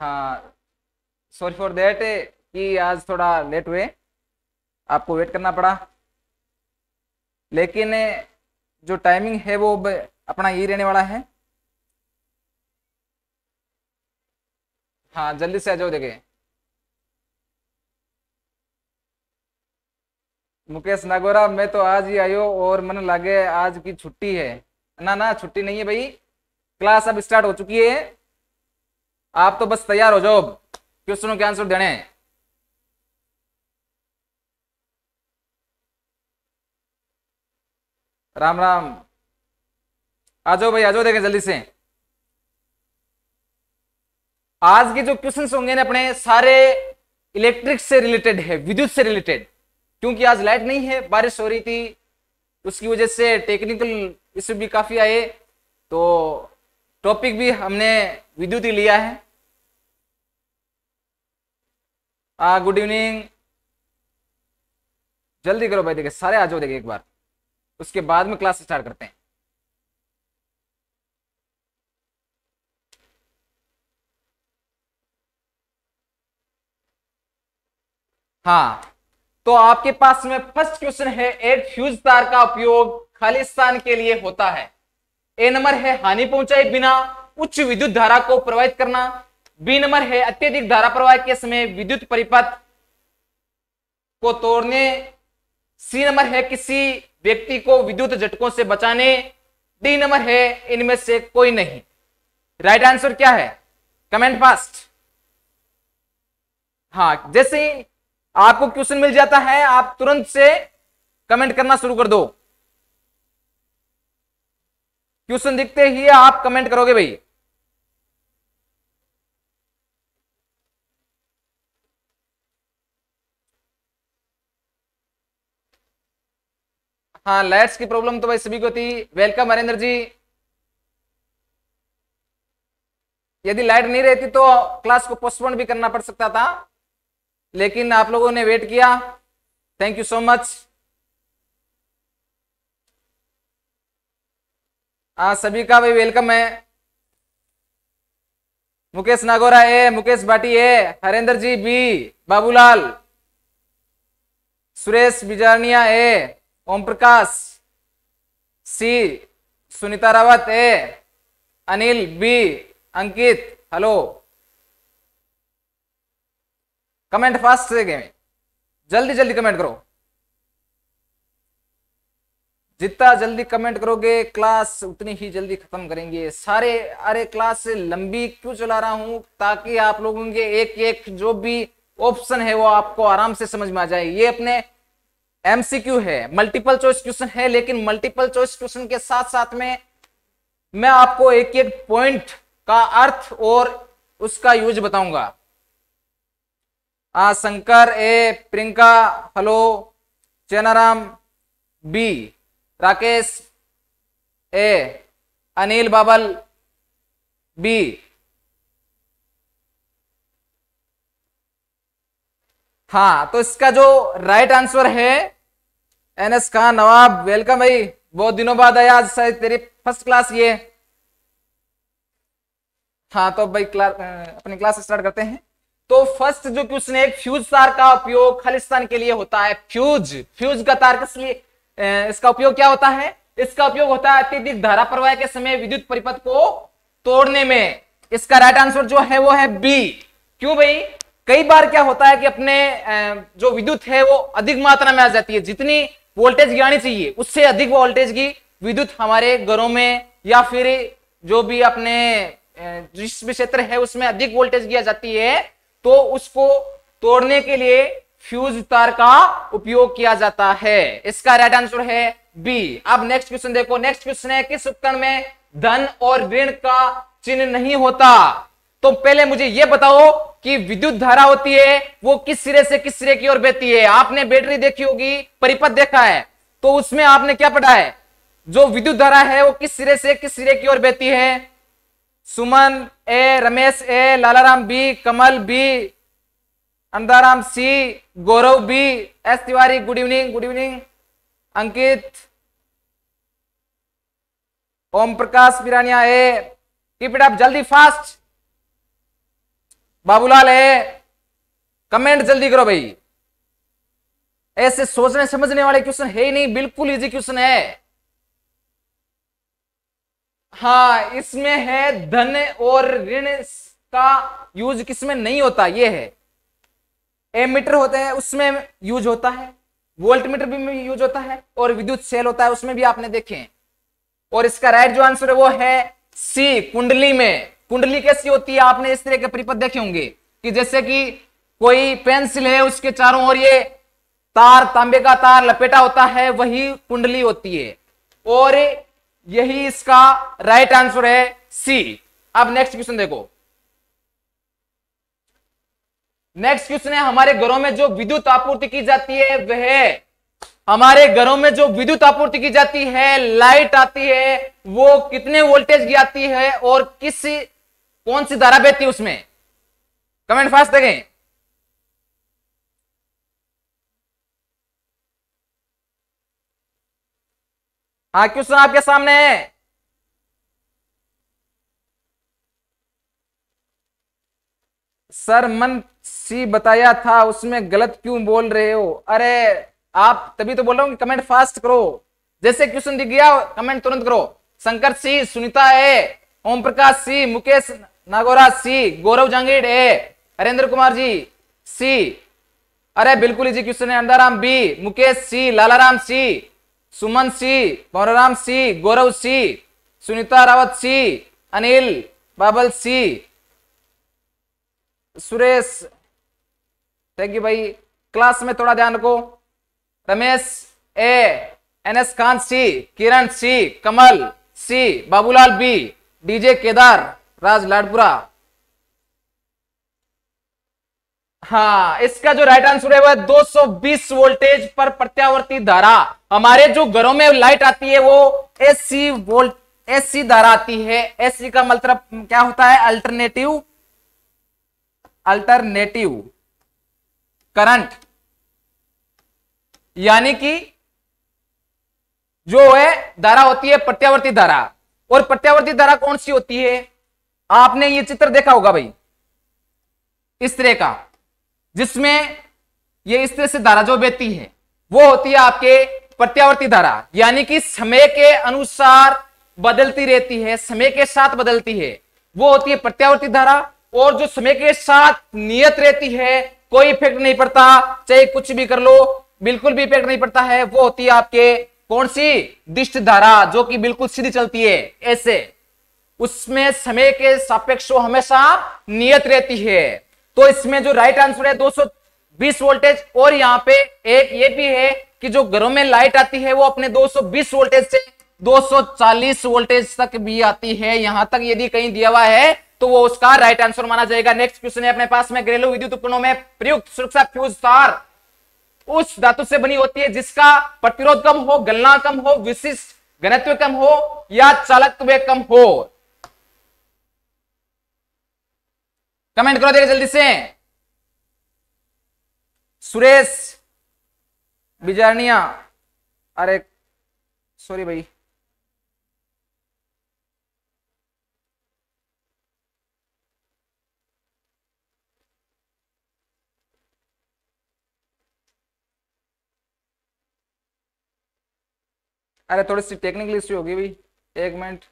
हाँ sorry for that कि आज थोड़ा लेट हुए आपको वेट करना पड़ा लेकिन जो टाइमिंग है वो अपना यही रहने वाला है हाँ जल्दी से आ जाओ देखे मुकेश नागोरा मैं तो आज ही आयो और मन लगे आज की छुट्टी है ना ना छुट्टी नहीं है भाई क्लास अब स्टार्ट हो चुकी है आप तो बस तैयार हो जाओ क्वेश्चनों के आंसर देने राम राम आ जाओ भाई आ जाओ देखें जल्दी से आज के जो क्वेश्चन होंगे ना अपने सारे इलेक्ट्रिक से रिलेटेड है विद्युत से रिलेटेड क्योंकि आज लाइट नहीं है बारिश हो रही थी उसकी वजह से टेक्निकल इश्यू भी काफी आए तो टॉपिक भी हमने विद्युत ही लिया है गुड इवनिंग जल्दी करो भाई देखे सारे आ जाओ देखिए एक बार उसके बाद में क्लास स्टार्ट करते हैं हाँ तो आपके पास में फर्स्ट क्वेश्चन है एक फ्यूज तार का उपयोग खालिस्तान के लिए होता है ए नंबर है हानि पहुंचाए बिना उच्च विद्युत धारा को प्रवाहित करना बी नंबर है अत्यधिक धारा प्रवाह के समय विद्युत परिपथ को तोड़ने सी नंबर है किसी व्यक्ति को विद्युत झटकों से बचाने डी नंबर है इनमें से कोई नहीं राइट right आंसर क्या है कमेंट फास्ट हाँ जैसे आपको क्वेश्चन मिल जाता है आप तुरंत से कमेंट करना शुरू कर दो क्वेश्चन दिखते ही आप कमेंट करोगे भाई हाँ लाइट्स की प्रॉब्लम तो भाई सभी को थी वेलकम हरेंद्र जी यदि लाइट नहीं रहती तो क्लास को पोस्टपोन भी करना पड़ सकता था लेकिन आप लोगों ने वेट किया थैंक यू सो मच आ, हाँ, सभी का भाई वेलकम है Mukesh Nagora A Mukesh Bhati A Harendra ji B Babulal Suresh Bijania A Om Prakash C Sunita Rawat A Anil B Ankit hello comment fast से गए जल्दी जल्दी कमेंट करो जितना जल्दी कमेंट करोगे क्लास उतनी ही जल्दी खत्म करेंगे सारे अरे क्लास लंबी क्यों चला रहा हूं ताकि आप लोगों के एक एक जो भी ऑप्शन है वो आपको आराम से समझ में आ जाए ये अपने एमसीक्यू है मल्टीपल चॉइस क्वेश्चन है लेकिन मल्टीपल चॉइस क्वेश्चन के साथ साथ में मैं आपको एक एक पॉइंट का अर्थ और उसका यूज बताऊंगा आ, Shankar A Priyanka hello Chenaram B Rakesh A Anil Babal B हाँ तो इसका जो राइट आंसर है N S Khan Nawab welcome भाई बहुत दिनों बाद आया आज शायद तेरी फर्स्ट क्लास ये हाँ तो भाई क्लास अपनी क्लास स्टार्ट करते हैं तो फर्स्ट जो क्वेश्चन है फ्यूज तार का उपयोग खालिस्तान के लिए होता है फ्यूज फ्यूज का तार किस लिए इसका उपयोग क्या होता है इसका उपयोग होता है अत्यधिक धारा प्रवाह के समय विद्युत परिपथ को तोड़ने में इसका राइट आंसर जो है वो है बी क्यों भाई कई बार क्या होता है कि अपने जो विद्युत है वो अधिक मात्रा में आ जाती है जितनी वोल्टेज गिरानी चाहिए उससे अधिक वोल्टेज की विद्युत हमारे घरों में या फिर जो भी अपने जिस भी क्षेत्र है उसमें अधिक वोल्टेज गिरा जाती है तो उसको तोड़ने के लिए फ्यूज तार का उपयोग किया जाता है इसका राइट आंसर है बी अब नेक्स्ट क्वेश्चन देखो नेक्स्ट क्वेश्चन है किस उपकरण में धन और ऋण का चिन्ह नहीं होता तो पहले मुझे यह बताओ कि विद्युत धारा होती है वो किस सिरे से किस सिरे की ओर बहती है आपने बैटरी देखी होगी परिपथ देखा है तो उसमें आपने क्या पढ़ा है जो विद्युत धारा है वो किस सिरे से किस सिरे की ओर बहती है Suman A Ramesh A Lalaram B Kamal B Andharam C Gaurav B S Tiwari good evening good evening Ankit Om Prakash Birania A keep it up जल्दी फास्ट बाबूलाल ए कमेंट जल्दी करो भाई ऐसे सोचने समझने वाले क्वेश्चन है ही नहीं बिल्कुल इजी क्वेश्चन है हाँ इसमें है धन और ऋण का यूज किसमें नहीं होता ये है एम मीटर होते हैं उसमें यूज होता है वोल्ट मीटर भी यूज होता है और विद्युत सेल होता है उसमें भी आपने देखे हैं और इसका राइट जो आंसर है वो है सी कुंडली में कुंडली कैसी होती है आपने इस तरह के परिपथ देखे होंगे कि जैसे कि कोई पेंसिल है उसके चारों ओर ये तार तांबे का तार लपेटा होता है वही कुंडली होती है और यही इसका राइट आंसर है सी अब नेक्स्ट क्वेश्चन देखो नेक्स्ट क्वेश्चन है हमारे घरों में जो विद्युत आपूर्ति की जाती है वह हमारे घरों में जो विद्युत आपूर्ति की जाती है लाइट आती है वो कितने वोल्टेज की आती है और किस कौन सी धारा बहती है उसमें कमेंट फास्ट देखें हाँ क्वेश्चन आपके सामने है सर मन सी बताया था उसमें गलत क्यों बोल रहे हो अरे आप तभी तो बोल रहा हूँ कमेंट फास्ट करो जैसे क्वेश्चन दिख गया कमेंट तुरंत करो शंकर सी सुनीता ए ओम प्रकाश सी मुकेश नागोरा सी गौरव जांगीड ए हरेंद्र कुमार जी सी अरे बिल्कुल जी क्वेश्चन है Andaram B Mukesh C Lalaram C Suman C Pauraram C Gaurav C Sunita Rawat C Anil Babal C Suresh thank you भाई क्लास में थोड़ा ध्यान रखो Ramesh A N S Khan C Kiran C Kamal C Babulal B DJ Kedar Raj Ladpura हाँ इसका जो राइट आंसर है वह 220 वोल्टेज पर प्रत्यावर्ती धारा हमारे जो घरों में लाइट आती है वो एसी वोल्ट एसी धारा आती है एसी का मतलब क्या होता है अल्टरनेटिव अल्टरनेटिव करंट यानी कि जो है धारा होती है प्रत्यावर्ती धारा और प्रत्यावर्ती धारा कौन सी होती है आपने ये चित्र देखा होगा भाई इस तरह का जिसमें ये इस तरह से धारा जो बहती है वो होती है आपके प्रत्यावर्ती धारा यानी कि समय के अनुसार बदलती रहती है समय के साथ बदलती है वो होती है प्रत्यावर्ती धारा और जो समय के साथ नियत रहती है कोई इफेक्ट नहीं पड़ता चाहे कुछ भी कर लो बिल्कुल भी इफेक्ट नहीं पड़ता है वो होती है आपके कौन सी दिष्ट धारा जो कि बिल्कुल सीधी चलती है ऐसे उसमें समय के सापेक्ष हमेशा नियत रहती है तो इसमें जो राइट आंसर है 220 वोल्टेज और यहाँ पे एक ये भी है कि जो घरों में लाइट आती है वो अपने 220 वोल्टेज से 240 वोल्टेज तक भी आती है यहां तक यदि कहीं दिया हुआ है तो वो उसका राइट आंसर माना जाएगा नेक्स्ट क्वेश्चन है अपने पास में घरेलू विद्युत उपकरणों में प्रयुक्त सुरक्षा फ्यूज तार उस धातु से बनी होती है जिसका प्रतिरोध कम हो गलना कम हो विशिष्ट घनत्व कम हो या चालकत्व कम हो कमेंट करो देगा जल्दी से सुरेश बिजारनिया अरे सॉरी भाई अरे थोड़ी सी टेक्निकल इश्यू होगी भाई एक मिनट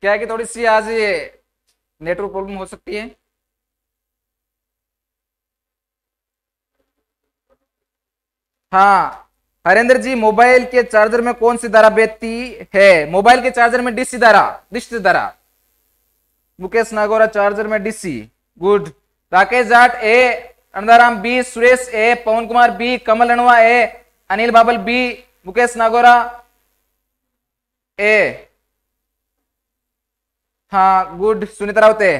क्या है कि थोड़ी सी आज ये नेटवर्क प्रॉब्लम हो सकती है हाँ हरेंद्र जी मोबाइल के चार्जर में कौन सी धारा बेहती है मोबाइल के चार्जर में डीसी धारा डीसी धारा मुकेश नागौरा चार्जर में DC good Rakesh Jat A Anandaram B Suresh A Pawan Kumar B Kamal Anwa A Anil Babal B Mukesh Nagora ए हाँ गुड सुनीता रावते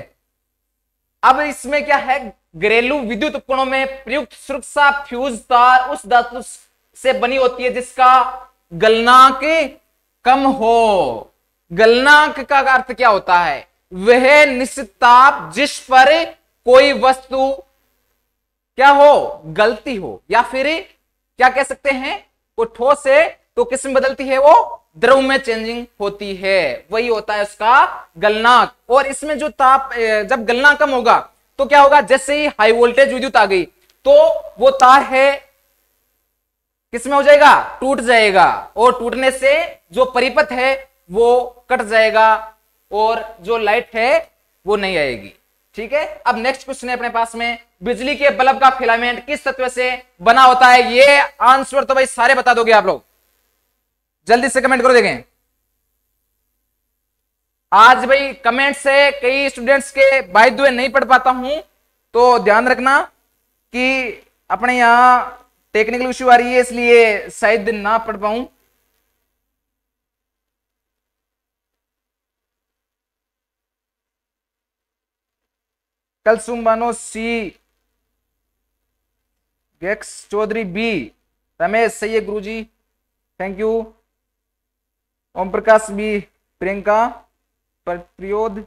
अब इसमें क्या है घरेलू विद्युत उपकरणों में प्रयुक्त सुरक्षा फ्यूज तार उस धातु से बनी होती है जिसका गलनांक कम हो गलनांक का अर्थ क्या होता है वह निश्चित ताप जिस पर कोई वस्तु क्या हो गलती हो या फिर क्या कह सकते हैं वो ठोस से तो किस में बदलती है वो द्रव में चेंजिंग होती है वही होता है उसका गलनाक और इसमें जो ताप जब गलना कम होगा तो क्या होगा जैसे ही हाई वोल्टेज विद्युत आ गई तो वो तार है किसमें हो जाएगा टूट जाएगा और टूटने से जो परिपथ है वो कट जाएगा और जो लाइट है वो नहीं आएगी ठीक है अब नेक्स्ट क्वेश्चन है अपने पास में बिजली के बल्ब का फिलामेंट किस तत्व से बना होता है ये आंसर तो भाई सारे बता दोगे आप लोग जल्दी से कमेंट करो देखें आज भाई कमेंट से कई स्टूडेंट्स के बाई दुए नहीं पढ़ पाता हूं तो ध्यान रखना कि अपने यहां टेक्निकल इश्यू आ रही है इसलिए शायद ना पढ़ पाऊं कल सुम बनो सी गेक्स चौधरी बी रमेश सही है गुरु जी thank you Om Prakash B Priyanka प्रतिरोध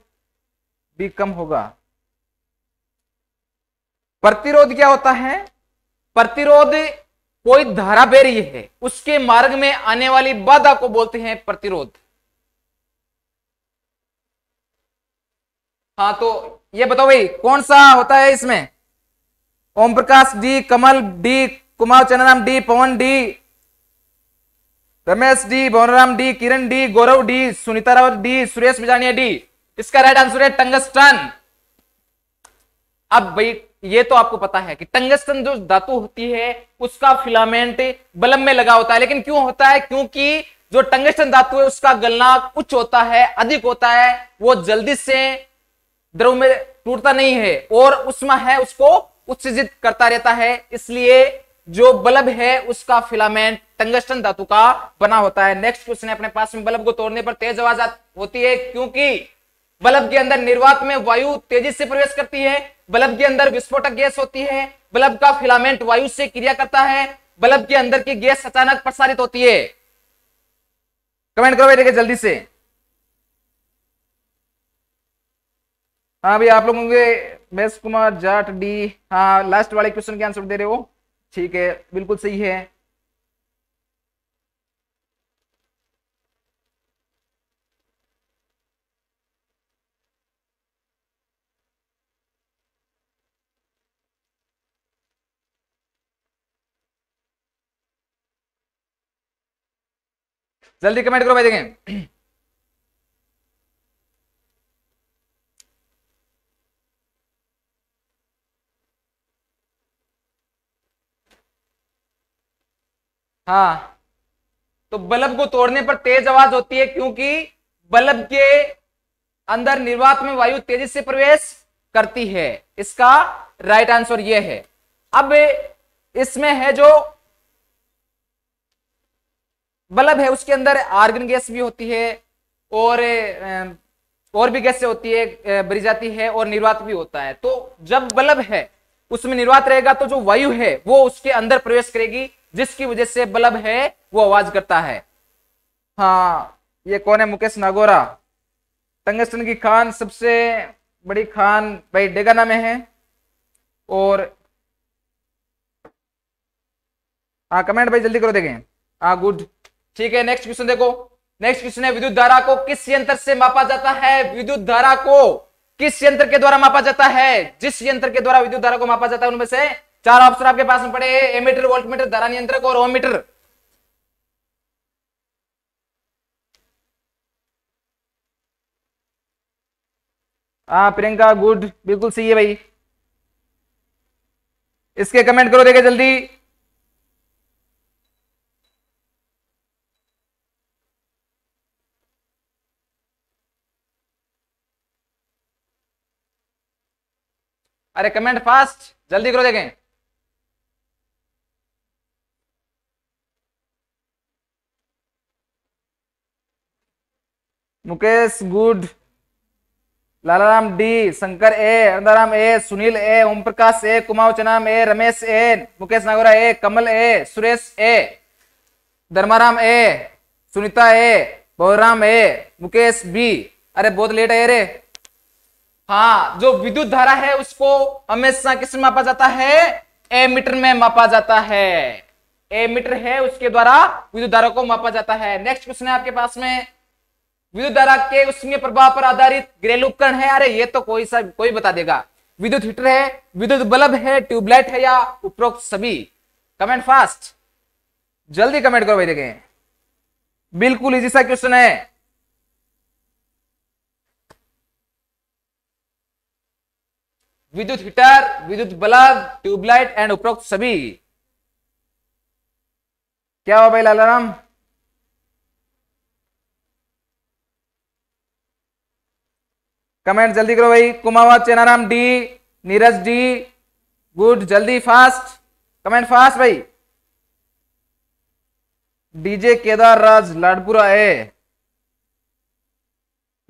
भी कम होगा प्रतिरोध क्या होता है प्रतिरोध कोई धारा बह रही है उसके मार्ग में आने वाली बाधा को बोलते हैं प्रतिरोध हाँ तो ये बताओ भाई कौन सा होता है इसमें Om Prakash D Kamal D Kumar Chandraram D Pawan D Ramesh D Bhawanram D Kiran D Gaurav D Sunita Rawat D Suresh Bijania D इसका राइट आंसर है टंगस्टन अब भाई ये तो आपको पता है कि टंगस्टन जो धातु होती है उसका फिलामेंट बलम में लगा होता है लेकिन क्यों होता है क्योंकि जो टंगस्टन धातु है उसका गलना उच्च होता है अधिक होता है वो जल्दी से द्रव में टूटता नहीं है और उसमें है उसको उत्सर्जित करता रहता है इसलिए जो बल्ब है उसका फिलामेंट टंगस्टन धातु का बना होता है नेक्स्ट क्वेश्चन है अपने पास में बल्ब को तोड़ने पर तेज आवाज होती है क्योंकि बल्ब के अंदर निर्वात में वायु तेजी से प्रवेश करती है बल्ब के अंदर विस्फोटक गैस होती है बल्ब का फिलामेंट वायु से क्रिया करता है बल्ब के अंदर की गैस अचानक प्रसारित होती है कमेंट करो बेटे जल्दी से हाँ भाई आप लोगों के मेस कुमार जाट डी हाँ लास्ट वाले क्वेश्चन के आंसर दे रहे हो ठीक है बिल्कुल सही है जल्दी कमेंट करो भाई देखें हाँ तो बल्ब को तोड़ने पर तेज आवाज होती है क्योंकि बल्ब के अंदर निर्वात में वायु तेजी से प्रवेश करती है इसका राइट आंसर यह है अब इसमें है जो बल्ब है उसके अंदर आर्गन गैस भी होती है और और भी गैस होती है भरी जाती है और निर्वात भी होता है तो जब बल्ब है उसमें निर्वात रहेगा तो जो वायु है वो उसके अंदर प्रवेश करेगी जिसकी वजह से बल्ब है वो आवाज करता है हाँ ये कौन है मुकेश नागोरा टंगस्टन की खान सबसे बड़ी खान भाई डेगाना में है और हाँ कमेंट भाई जल्दी करो देखें हाँ गुड ठीक है नेक्स्ट क्वेश्चन देखो नेक्स्ट क्वेश्चन है विद्युत धारा को किस यंत्र से मापा जाता है विद्युत धारा को किस यंत्र के द्वारा मापा जाता है जिस यंत्र के द्वारा विद्युत धारा को मापा जाता है उनमें से चार ऑप्शन आपके पास में पड़े एमीटर वोल्टमीटर धारा नियंत्रक और ओमीटर हाँ प्रियंका गुड बिल्कुल सही है भाई इसके कमेंट करो देखे जल्दी अरे कमेंट फास्ट जल्दी करो देखें Mukesh good Lalaram D Shankar A Randaram A Sunil A Om Prakash A Kumar चनाम A Ramesh A Mukesh Nagora A Kamal A Suresh A Dharmaram A Sunita A Bahuram A Mukesh B अरे बहुत लेट है रे हाँ जो विद्युत धारा है उसको हमेशा किस में मापा जाता है ए मीटर में मापा जाता है ए मीटर है उसके द्वारा विद्युत धारा को मापा जाता है नेक्स्ट क्वेश्चन है आपके पास में विद्युत धारा के उसमें प्रभाव पर आधारित घरेलू उपकरण है अरे ये तो कोई सा कोई बता देगा विद्युत हीटर है विद्युत बल्ब है ट्यूबलाइट है या उपरोक्त सभी कमेंट फास्ट जल्दी कमेंट करो भाई देखें बिल्कुल इजी सा क्वेश्चन है विद्युत हीटर विद्युत बल्ब ट्यूबलाइट एंड उपरोक्त सभी क्या हुआ भाई लाल राम कमेंट जल्दी करो भाई Kumawat Chenaram D Neeraj D good जल्दी फास्ट कमेंट फास्ट भाई DJ Kedar Raj Ladpura A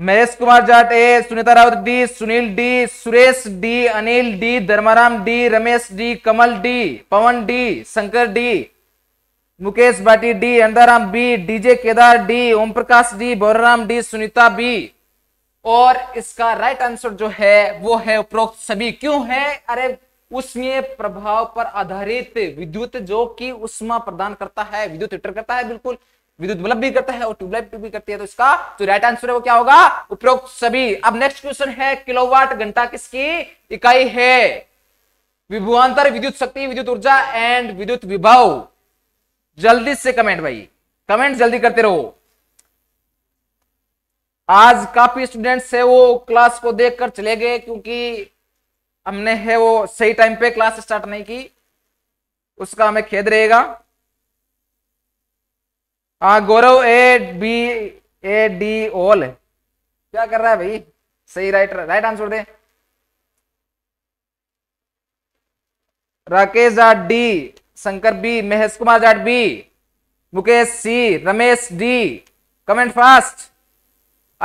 Mahesh Kumar Jat A Sunita Rawat D Sunil D Suresh D Anil D Dharmaram D Ramesh D Kamal D Pawan D Shankar D Mukesh Bhati D Andaram B DJ Kedar D Om Prakash D Boraram D Sunita B और इसका राइट आंसर जो है वो है उपरोक्त सभी क्यों है अरे उसमें प्रभाव पर आधारित विद्युत जो कि उष्मा प्रदान करता है विद्युत हिटर करता है बिल्कुल विद्युत बल्ब भी करता है और ट्यूबलाइट भी करती है तो इसका जो राइट आंसर है वो क्या होगा उपरोक्त सभी अब नेक्स्ट क्वेश्चन है किलोवाट घंटा किसकी इकाई है विभुआंतर विद्युत शक्ति विद्युत ऊर्जा एंड विद्युत विभाव जल्दी से कमेंट भाई कमेंट जल्दी करते रहो आज काफी स्टूडेंट्स है वो क्लास को देखकर चले गए क्योंकि हमने है वो सही टाइम पे क्लास स्टार्ट नहीं की उसका हमें खेद रहेगा आ हाँ, गौरव ए बी ए डी ओल क्या कर रहा है भाई सही राइट राइट आंसर दे Rakesh Jat D Shankar B Mahesh Kumar Jat B Mukesh C Ramesh D comment fast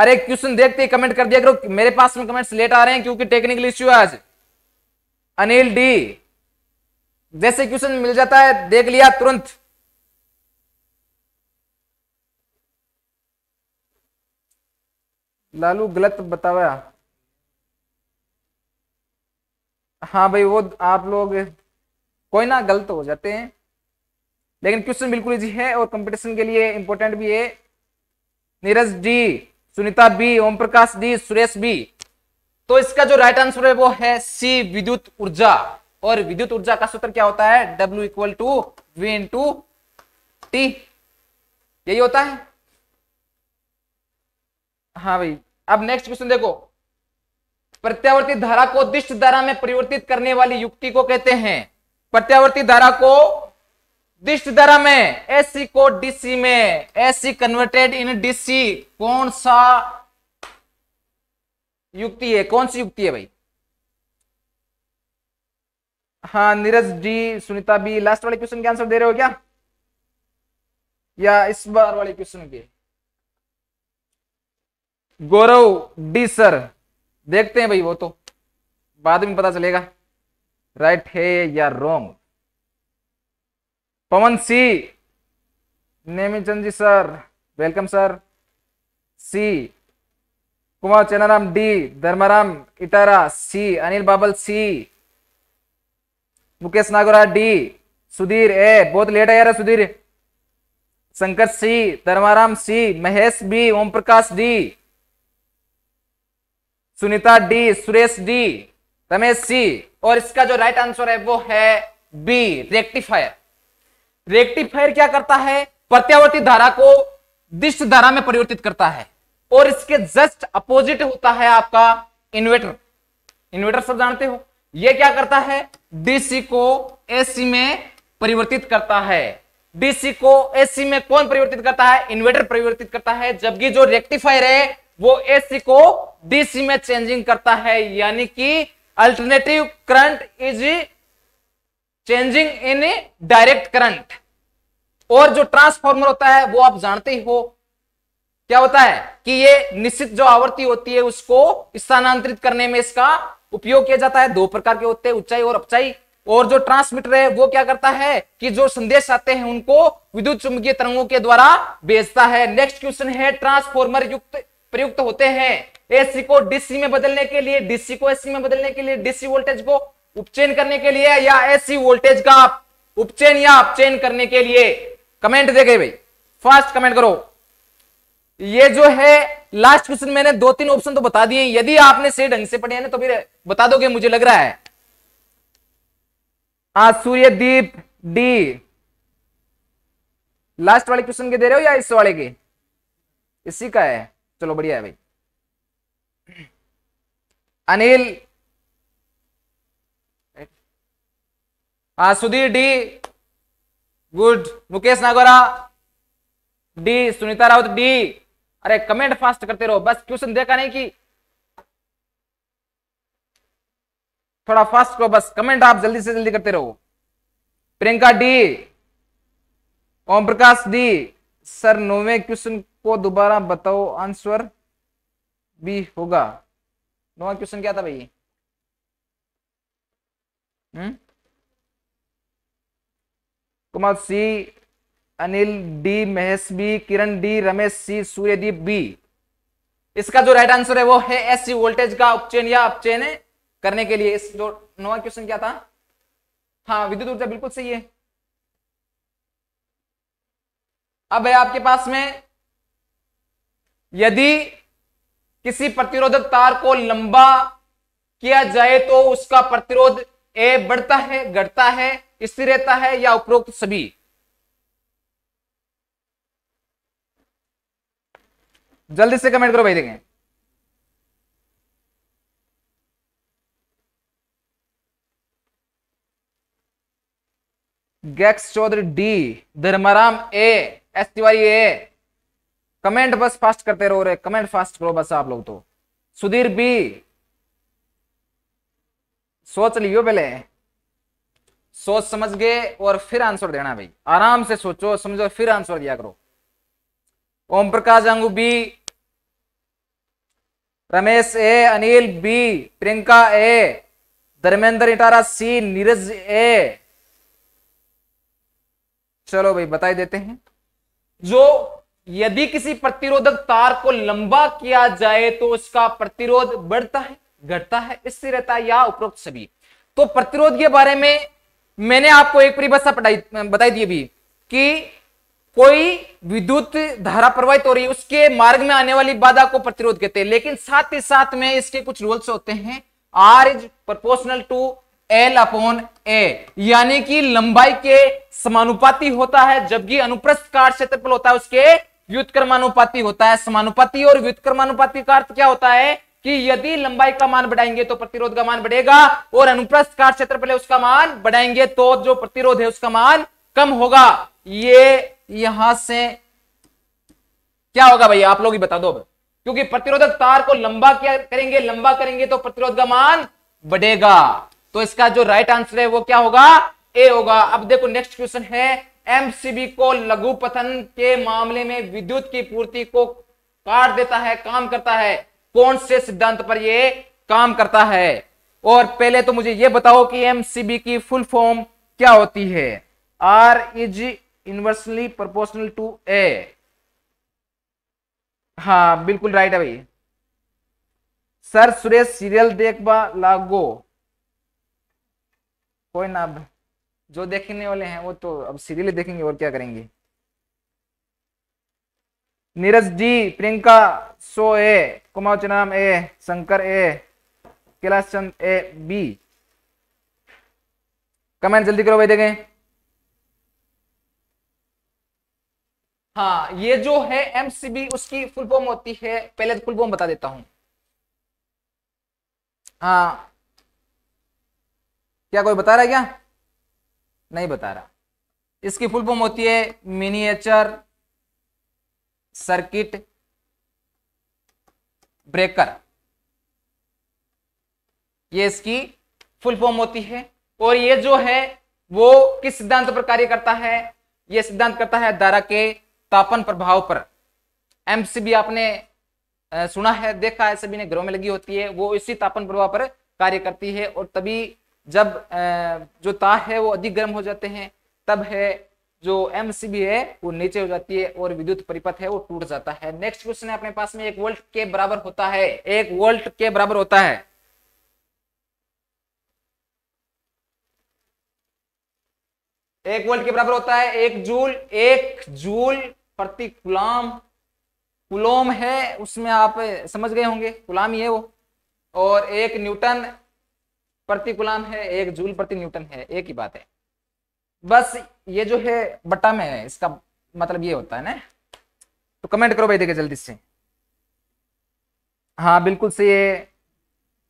अरे क्वेश्चन देखते ही कमेंट कर दिया करो मेरे पास में कमेंट्स लेट आ रहे हैं क्योंकि टेक्निकल इश्यू आज अनिल डी जैसे क्वेश्चन मिल जाता है देख लिया तुरंत लालू गलत बतावा हाँ भाई वो आप लोग कोई ना गलत हो जाते हैं लेकिन क्वेश्चन बिल्कुल इजी है और कंपटीशन के लिए इंपॉर्टेंट भी है Neeraj D Sunita B Om Prakash D Suresh B तो इसका जो राइट आंसर है वो है सी विद्युत ऊर्जा और विद्युत ऊर्जा का सूत्र क्या होता है W equal to V into T यही होता है हाँ भाई अब नेक्स्ट क्वेश्चन देखो प्रत्यावर्ती धारा को दिष्ट धारा में परिवर्तित करने वाली युक्ति को कहते हैं प्रत्यावर्ती धारा को दिष्ट दरा में एसी को डीसी में एसी कन्वर्टेड इन डीसी कौन सा युक्ति है कौन सी युक्ति है भाई हाँ नीरज जी सुनीता भी लास्ट वाले क्वेश्चन के आंसर दे रहे हो क्या या इस बार वाले क्वेश्चन के गौरव डी सर देखते हैं भाई वो तो बाद में पता चलेगा राइट है या wrong Pawan C Nemichand ji sir welcome sir C Kumar Chenaram D Dharmaram Itara C Anil Babal C Mukesh Nagora D Sudhir A बहुत लेट आया Sudhir Shankar C Dharmaram C Mahesh B Om Prakash D Sunita D Suresh D Ramesh C और इसका जो राइट आंसर है वो है बी रेक्टिफायर रेक्टिफायर क्या करता है प्रत्यावर्ती धारा को दिष्ट धारा में परिवर्तित करता है और इसके जस्ट अपोजिट होता है आपका इन्वेटर इन्वेटर सब जानते हो यह क्या करता है डीसी को एसी में परिवर्तित करता है डीसी को एसी में कौन परिवर्तित करता है इन्वर्टर परिवर्तित करता है जबकि जो रेक्टिफायर है वो एसी को डीसी में चेंजिंग करता है यानी कि alternative current is changing in a direct current और जो ट्रांसफॉर्मर होता है वो आप जानते ही हो क्या होता है कि ये निश्चित जो आवृत्ति होती है उसको स्थानांतरित करने में इसका उपयोग किया जाता है दो प्रकार के होते हैं उच्चाई और अपचाई और जो ट्रांसमीटर है वो क्या करता है कि जो संदेश आते हैं उनको विद्युत चुंबकीय तरंगों के द्वारा भेजता है नेक्स्ट क्वेश्चन है ट्रांसफॉर्मर युक्त प्रयुक्त होते हैं एसी को डीसी में बदलने के लिए डीसी को एसी में बदलने के लिए डीसी वोल्टेज को उपचेन करने के लिए या एसी वोल्टेज का उपचेन या अपचेन करने के लिए कमेंट देखे भाई फर्स्ट कमेंट करो ये जो है लास्ट क्वेश्चन मैंने दो तीन ऑप्शन तो बता दिए यदि आपने सही ढंग से पढ़े ना तो फिर बता दोगे मुझे लग रहा है आ, हाँ, सूर्यदीप डी लास्ट वाले क्वेश्चन के दे रहे हो या इस वाले के इसी का है चलो बढ़िया है भाई Anil uh, Sudhir D good Mukesh Nagora D Sunita Raut D अरे कमेंट फास्ट करते रहो बस क्वेश्चन देखा नहीं कि थोड़ा फास्ट करो बस कमेंट आप जल्दी से जल्दी करते रहो Priyanka D Om Prakash D sir नौवे क्वेश्चन को दोबारा बताओ आंसर भी होगा नौवा क्वेश्चन क्या था भाई हम्म Kumar C Anil D Mahesh B Kiran D Ramesh C Suryadeep B इसका जो राइट आंसर है वो है एस सी वोल्टेज का उपचयन या अपचयन करने के लिए इस जो नवा क्वेश्चन क्या था हाँ विद्युत ऊर्जा बिल्कुल सही है अब है आपके पास में यदि किसी प्रतिरोधक तार को लंबा किया जाए तो उसका प्रतिरोध ए बढ़ता है घटता है किससे रहता है या उपरोक्त सभी जल्दी से कमेंट करो भाई देखें गैक्स Chaudhary D Dharmaram A S Tiwari A comment बस फास्ट करते रहो रहे कमेंट फास्ट करो बस आप लोग तो सुधीर बी सोच लियो पहले सोच समझ गए और फिर आंसर देना भाई आराम से सोचो समझो फिर आंसर दिया करो ओम प्रकाश अंगू B Ramesh A Anil B Priyanka A Dharmendra Itara C Neeraj A चलो भाई बताई देते हैं जो यदि किसी प्रतिरोधक तार को लंबा किया जाए तो उसका प्रतिरोध बढ़ता है घटता है इससे रहता है या उपरोक्त सभी तो प्रतिरोध के बारे में मैंने आपको एक परिभाषा बताई दी अभी कि कोई विद्युत धारा प्रवाहित हो रही है उसके मार्ग में आने वाली बाधा को प्रतिरोध कहते हैं लेकिन साथ ही साथ में इसके कुछ रूल्स होते हैं R is proportional to L upon A यानी कि लंबाई के समानुपाती होता है जबकि अनुप्रस्थ का क्षेत्रफल होता है उसके व्युतक्रमानुपाती होता है समानुपाती और व्युतक्रमानुपाती का अर्थ क्या होता है कि यदि लंबाई का मान बढ़ाएंगे तो प्रतिरोध का मान बढ़ेगा और अनुप्रस्थ काट क्षेत्र पहले उसका मान बढ़ाएंगे तो जो प्रतिरोध है उसका मान कम होगा ये यहां से क्या होगा भैया आप लोग ही बता दो क्योंकि प्रतिरोधक तार को लंबा क्या करेंगे लंबा करेंगे तो प्रतिरोध का मान बढ़ेगा तो इसका जो राइट आंसर है वो क्या होगा ए होगा अब देखो नेक्स्ट क्वेश्चन है एमसीबी को लघु पतन के मामले में विद्युत की पूर्ति को काट देता है काम करता है कौन से सिद्धांत पर यह काम करता है और पहले तो मुझे यह बताओ कि एमसीबी की फुल फॉर्म क्या होती है R is inversely proportional to A हाँ बिल्कुल राइट है भाई सर सुरेश सीरियल देखवा लागो कोई ना जो देखने वाले हैं वो तो अब सीरियल देखेंगे और क्या करेंगे नीरज जी प्रियंका सो ए कुमार चनाम A Shankar A Kailash Chand A B comment जल्दी करो भाई देखें हाँ ये जो है एमसीबी उसकी फुल फॉर्म होती है पहले फुल तो फॉर्म बता देता हूं हाँ क्या कोई बता रहा है क्या नहीं बता रहा इसकी फुल फॉर्म होती है मिनिएचर सर्किट ब्रेकर ये इसकी फुल फॉर्म होती है और ये जो है वो किस सिद्धांत पर कार्य करता है ये सिद्धांत करता है धारा के तापन प्रभाव पर एमसीबी आपने सुना है देखा है सभी ने घरों में लगी होती है वो इसी तापन प्रभाव पर कार्य करती है और तभी जब जो तार है वो अधिक गर्म हो जाते हैं तब है जो एम है वो नीचे हो जाती है और विद्युत परिपथ है वो टूट जाता है नेक्स्ट क्वेश्चन है अपने पास में एक वोल्ट के बराबर होता है एक वोल्ट के बराबर होता है एक वोल्ट के बराबर होता है एक जूल एक जूल प्रति गुलाम कुलोम है उसमें आप समझ गए होंगे गुलाम ही है वो और एक न्यूटन प्रति गुलाम है एक जूल प्रति न्यूटन है एक ही बात है बस ये जो है बट्टा में है इसका मतलब ये होता है ना तो कमेंट करो भाई देखे जल्दी से हाँ बिल्कुल सही है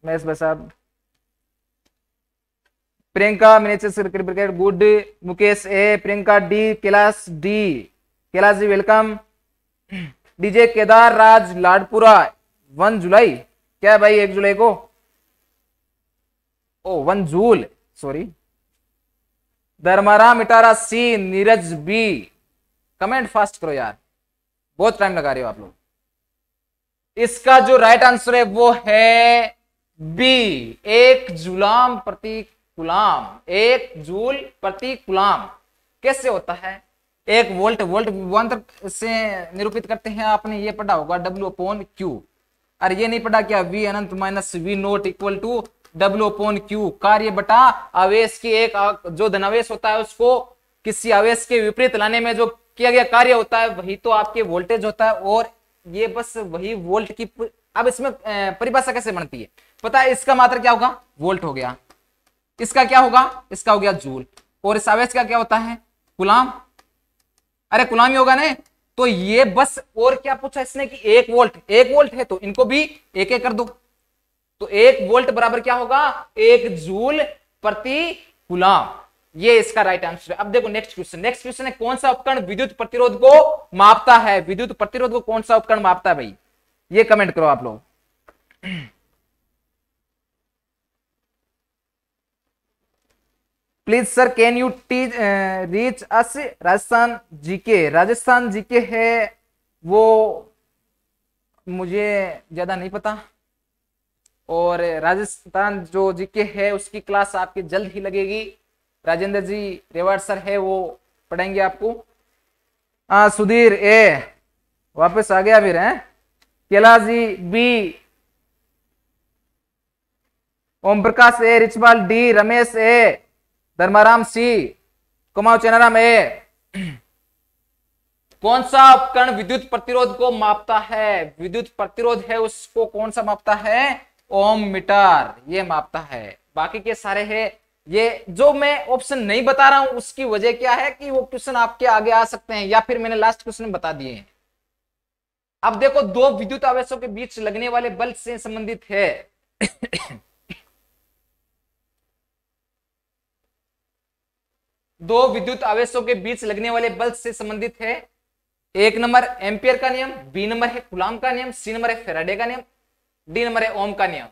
महेश भाई साहब Priyanka miniature cricket good Mukesh A Priyanka D Kailash D Kailash ji welcome DJ Kedar Raj Ladpura one July क्या भाई एक जुलाई को ओ वन जूल sorry Dharmaram Itara C Neeraj B comment fast करो यार बहुत टाइम लगा रहे हो आप लोग इसका जो राइट आंसर है वो है बी एक जुलाम प्रति गुलाम एक जूल प्रति गुलाम कैसे होता है एक वोल्ट वोल्ट विभवांतर से निरूपित करते हैं आपने ये पढ़ा होगा डब्ल्यू अपॉन क्यू और ये नहीं पढ़ा क्या वी अनंत minus V naught equal to W upon Q कार्य बटा आवेश की एक जो धनावेश होता है उसको किसी आवेश के विपरीत लाने में जो किया गया कार्य होता है वही तो आपके वोल्टेज होता है और ये बस वही वोल्ट की अब इसमें परिभाषा कैसे बनती है पता है इसका मात्र क्या होगा वोल्ट हो गया इसका क्या होगा इसका हो गया जूल और इस आवेश का क्या होता है गुलाम अरे गुलाम ही होगा ना तो ये बस और क्या पूछा इसने कि एक वोल्ट एक वोल्ट है तो इनको भी एक एक कर दो तो एक वोल्ट बराबर क्या होगा एक जूल प्रति गुलाम ये इसका राइट आंसर है अब देखो नेक्स्ट क्वेश्चन नेक्स्ट क्वेश्चन है कौन सा उपकरण विद्युत प्रतिरोध को मापता है विद्युत प्रतिरोध को कौन सा उपकरण मापता है भाई ये कमेंट करो आप लोग please sir can you teach reach us Rajasthan GK Rajasthan GK है वो मुझे ज्यादा नहीं पता और राजस्थान जो जीके है उसकी क्लास आपकी जल्द ही लगेगी राजेंद्र जी रेवाड़ सर है वो पढ़ेंगे आपको हाँ सुधीर ए वापस आ गया फिर है केला जी B Om Prakash A Richpal D Ramesh A Dharmaram C Kumar Chenaram A कौन सा उपकरण विद्युत प्रतिरोध को मापता है विद्युत प्रतिरोध है उसको कौन सा मापता है ओम मीटर ये मापता है बाकी के सारे है ये जो मैं ऑप्शन नहीं बता रहा हूं उसकी वजह क्या है कि वो क्वेश्चन आपके आगे आ सकते हैं या फिर मैंने लास्ट क्वेश्चन बता दिए हैं अब देखो दो विद्युत आवेशों के बीच लगने वाले बल से संबंधित है दो विद्युत आवेशों के बीच लगने वाले बल से संबंधित है एक नंबर एम्पियर का नियम बी नंबर है कुलाम का नियम सी नंबर है फेराडे का नियम डी नंबर है ओम का नियम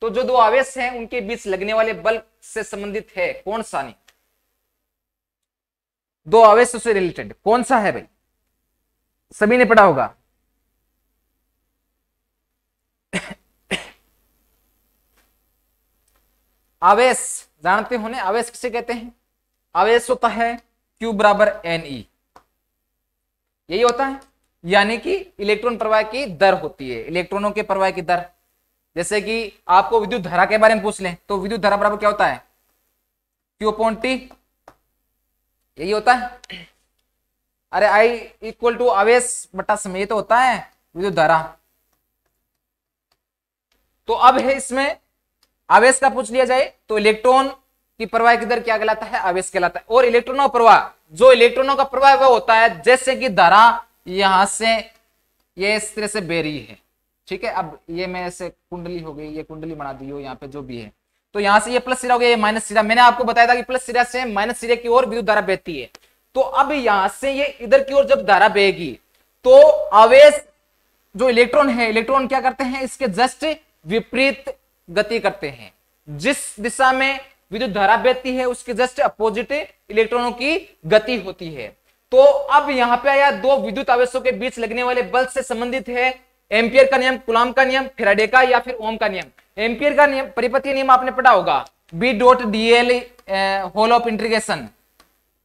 तो जो दो आवेश हैं उनके बीच लगने वाले बल से संबंधित है कौन सा नहीं दो आवेश से रिलेटेड कौन सा है भाई सभी ने पढ़ा होगा आवेश जानते हो आवेश किसे कहते हैं आवेश होता है क्यू बराबर एन ई e। यही होता है यानी कि इलेक्ट्रॉन प्रवाह की दर होती है इलेक्ट्रॉनों के प्रवाह की दर जैसे कि आपको विद्युत धारा के बारे में पूछ लें तो विद्युत धारा बराबर क्या होता है क्यू पॉइंट टी यही होता है अरे आई इक्वल टू आवेश बटा समय तो होता है विद्युत धारा तो अब है इसमें आवेश का पूछ लिया जाए तो इलेक्ट्रॉन की प्रवाह की दर क्या कहलाता है आवेश कहलाता है और इलेक्ट्रॉनों प्रवाह जो इलेक्ट्रॉनों का प्रवाह वह होता है जैसे कि धारा यहाँ से ये इस तरह से बेरी है ठीक है अब ये मैं ऐसे कुंडली हो गई ये कुंडली बना दी हो यहाँ पे जो भी है तो यहाँ से ये प्लस सिरा हो गया ये माइनस सिरा मैंने आपको बताया था कि प्लस सिरा से माइनस सिरे की ओर विद्युत धारा बहती है तो अब यहां से ये इधर की ओर जब धारा बहेगी तो आवेश जो इलेक्ट्रॉन है इलेक्ट्रॉन क्या करते हैं इसके जस्ट विपरीत गति करते हैं जिस दिशा में विद्युत धारा बहती है उसके जस्ट अपोजिट इलेक्ट्रॉनों की गति होती है तो अब यहां पे आया दो विद्युत आवेशों के बीच लगने वाले बल से संबंधित है एम्पियर का नियम कुलाम का नियम फेराडे का या फिर ओम का नियम एम्पियर का नियम परिपति नियम आपने पढ़ा होगा B dot DL whole of integration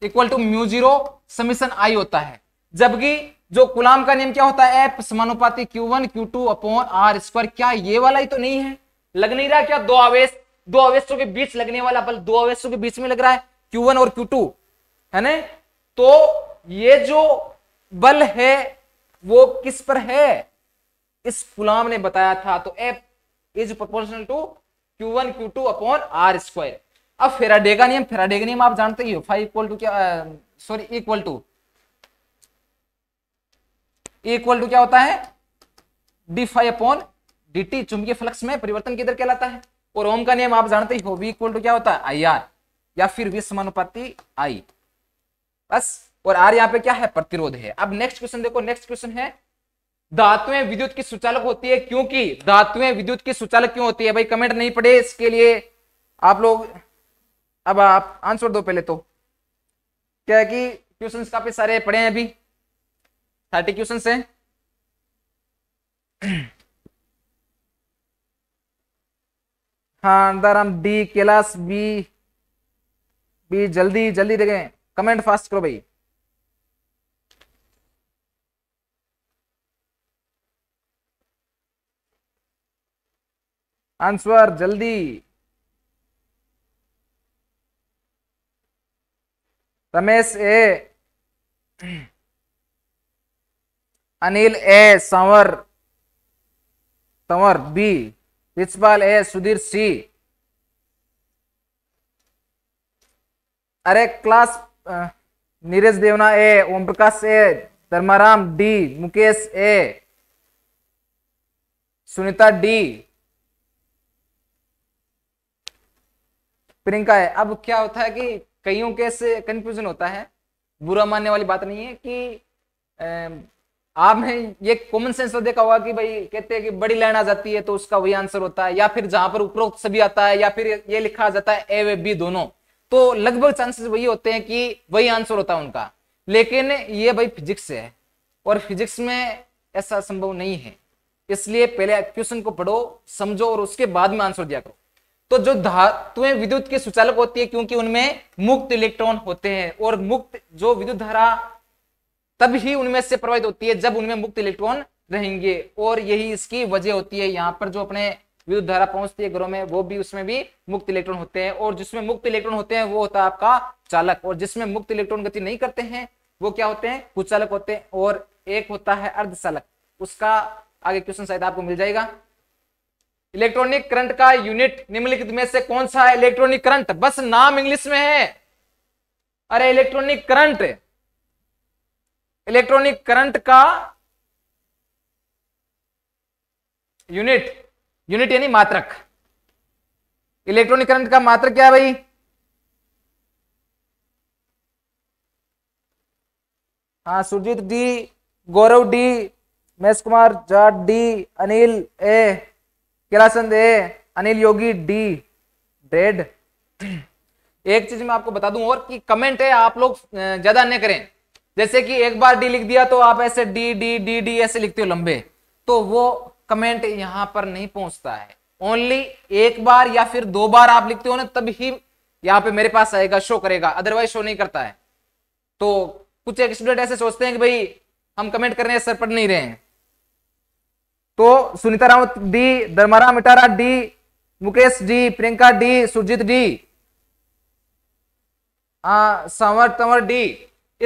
equal to mu zero summation I होता है जबकि जो कुलाम का नियम क्या होता है एफ समानुपाती Q one Q two upon R square क्या ये वाला ही तो नहीं है लग नहीं रहा क्या दो आवेश दो आवेशों के बीच लगने वाला बल दो आवेशों के बीच में लग रहा है क्यू वन और क्यू टू है ना तो ये जो बल है वो किस पर है इस गुलाम ने बताया था तो F is proportional to Q one Q two upon R square अब फेराडे नियम फेराडे नियम आप जानते ही हो फाइव इक्वल टू क्या sorry equal to equal to क्या होता है D five upon D T चुंबकीय फ्लक्स में परिवर्तन किधर कहलाता है और ओम का नियम आप जानते ही हो वी इक्वल टू क्या होता है आई आर या फिर वी समानुपाती आई बस और आर यहाँ पे क्या है प्रतिरोध है अब नेक्स्ट क्वेश्चन देखो नेक्स्ट क्वेश्चन है धातुएं विद्युत की सुचालक होती है क्योंकि धातुएं विद्युत की सुचालक क्यों होती है भाई कमेंट नहीं पड़े इसके लिए आप लोग अब आप आंसर दो पहले तो क्या है कि क्वेश्चन काफी सारे पड़े हैं अभी थर्टी क्वेश्चन है हाँ Khandaram D Kailash B B जल्दी जल्दी देखें कमेंट फास्ट करो भाई आंसर जल्दी Ramesh A Anil A Sawar Tanwar B principal A Sudhir C अरे class Neeraj Devna A Om Prakash A Dharmaram D Mukesh A Sunita D Priyanka है अब क्या होता है कि कईयों के से कंफ्यूजन होता है बुरा मानने वाली बात नहीं है कि आपने ये कॉमन सेंस तो देखा होगा कि भाई कहते हैं कि बड़ी लाइन आ जाती है तो उसका वही आंसर होता है या फिर जहां पर उपरोक्त सभी आता है या फिर ये लिखा जाता है ए वे बी दोनों तो लगभग चांसेस वही होते हैं कि वही आंसर होता है उनका लेकिन ये भाई फिजिक्स है और फिजिक्स में ऐसा संभव नहीं है इसलिए पहले क्वेश्चन को पढ़ो समझो और उसके बाद में आंसर दिया करो तो जो धातुएं विद्युत की सुचालक होती है क्योंकि उनमें मुक्त इलेक्ट्रॉन होते हैं और मुक्त जो विद्युत धारा तब ही उनमें से प्रवाहित होती है जब उनमें मुक्त इलेक्ट्रॉन रहेंगे और यही इसकी वजह होती है यहाँ पर जो अपने विद्युत धारा पहुंचती है घरों में वो भी उसमें भी मुक्त इलेक्ट्रॉन होते हैं और जिसमें मुक्त इलेक्ट्रॉन होते हैं वो होता है आपका चालक और जिसमें मुक्त इलेक्ट्रॉन गति नहीं करते हैं वो क्या होते हैं कुचालक होते हैं और एक होता है अर्धचालक उसका आगे क्वेश्चन शायद आपको मिल जाएगा इलेक्ट्रॉनिक करंट का यूनिट निम्नलिखित में से कौन सा है इलेक्ट्रॉनिक करंट बस नाम इंग्लिश में है अरे इलेक्ट्रॉनिक करंट इलेक्ट्रॉनिक करंट का यूनिट यूनिट यानी मात्रक इलेक्ट्रॉनिक करंट का मात्रक क्या है भाई हाँ Surjeet D Gaurav D Mahesh Kumar Jat D Anil A केलासन दे अनिल योगी डी डेड एक चीज मैं आपको बता दूं और कि कमेंट है आप लोग ज्यादा नहीं करें जैसे कि एक बार डी लिख दिया तो आप ऐसे डी डी डी डी ऐसे लिखते हो लंबे तो वो कमेंट यहां पर नहीं पहुंचता है ओनली एक बार या फिर दो बार आप लिखते हो ना तब ही यहाँ पे मेरे पास आएगा शो करेगा अदरवाइज शो नहीं करता है तो कुछ एक स्टूडेंट ऐसे सोचते हैं कि भाई हम कमेंट करने सर पढ़ नहीं रहे हैं तो सुनीता रावत डी धर्मारा मिटारा D Mukesh D Priyanka D Surjeet D Sawar Tanwar D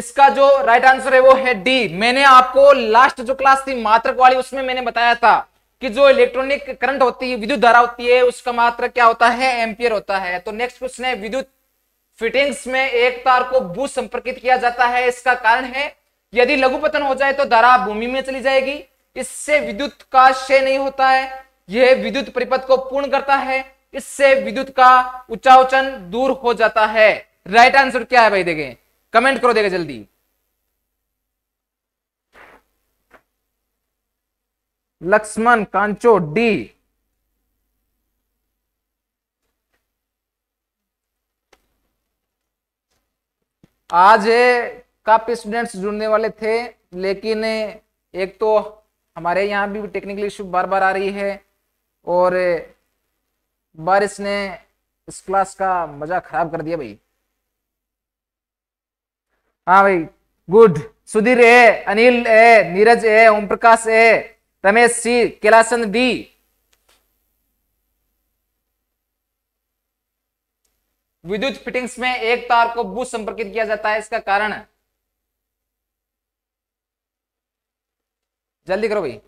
इसका जो राइट आंसर है वो है डी मैंने आपको लास्ट जो क्लास थी मात्रक वाली उसमें मैंने बताया था कि जो इलेक्ट्रॉनिक करंट होती है विद्युत धारा होती है उसका मात्र क्या होता है एम्पियर होता है तो नेक्स्ट क्वेश्चन है विद्युत फिटिंग्स में एक तार को भू संपर्कित किया जाता है इसका कारण है यदि लघुपतन हो जाए तो धारा भूमि में चली जाएगी इससे विद्युत का क्षय नहीं होता है यह विद्युत परिपथ को पूर्ण करता है इससे विद्युत का उचाउचन दूर हो जाता है राइट आंसर क्या है भाई देखे कमेंट करो देगा जल्दी लक्ष्मण कांचो डी आज काफी स्टूडेंट्स जुड़ने वाले थे लेकिन एक तो हमारे यहाँ भी टेक्निकल इशू बार बार आ रही है और बारिश ने इस क्लास का मजा खराब कर दिया भाई हाँ भाई good Sudhir A Anil A Neeraj A Om Prakash A Ramesh C कैलाशन बी विद्युत फिटिंग्स में एक तार को भू संपर्कित किया जाता है इसका कारण जल्दी करो भाई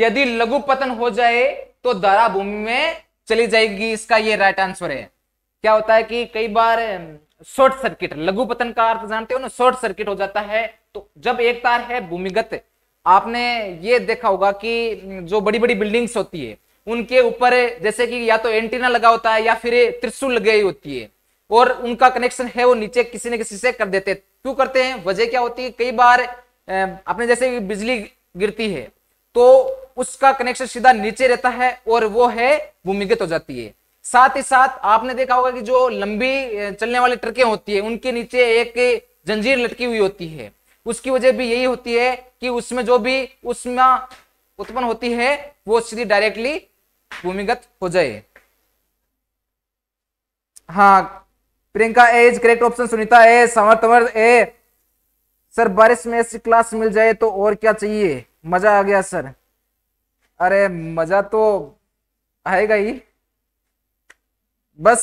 यदि लघु पतन हो जाए तो दरा भूमि में चली जाएगी इसका ये राइट आंसर है क्या होता है कि कई बार शॉर्ट सर्किट लघु पतन का अर्थ जानते हो ना शॉर्ट सर्किट हो जाता है तो जब एक तार है भूमिगत आपने ये देखा होगा कि जो बड़ी बड़ी बिल्डिंग्स होती है उनके ऊपर जैसे कि या तो एंटीना लगा होता है या फिर त्रिशूल लगी होती है और उनका कनेक्शन है वो नीचे किसी न किसी से कर देते क्यों करते हैं वजह क्या होती है कई बार अपने जैसे बिजली गिरती है तो उसका कनेक्शन सीधा नीचे रहता है और वो है भूमिगत हो जाती है साथ ही साथ आपने देखा होगा कि जो लंबी चलने वाली ट्रकें होती है उनके नीचे एक जंजीर लटकी हुई होती है उसकी वजह भी यही होती है कि उसमें जो भी उसमें उत्पन्न होती है वो सीधी डायरेक्टली भूमिगत हो जाए हाँ प्रियंका एज करेक्ट ऑप्शन सुनीता ए समर्थवर ए सर बारिश में ऐसी क्लास मिल जाए तो और क्या चाहिए मजा आ गया सर अरे मजा तो आएगा ही बस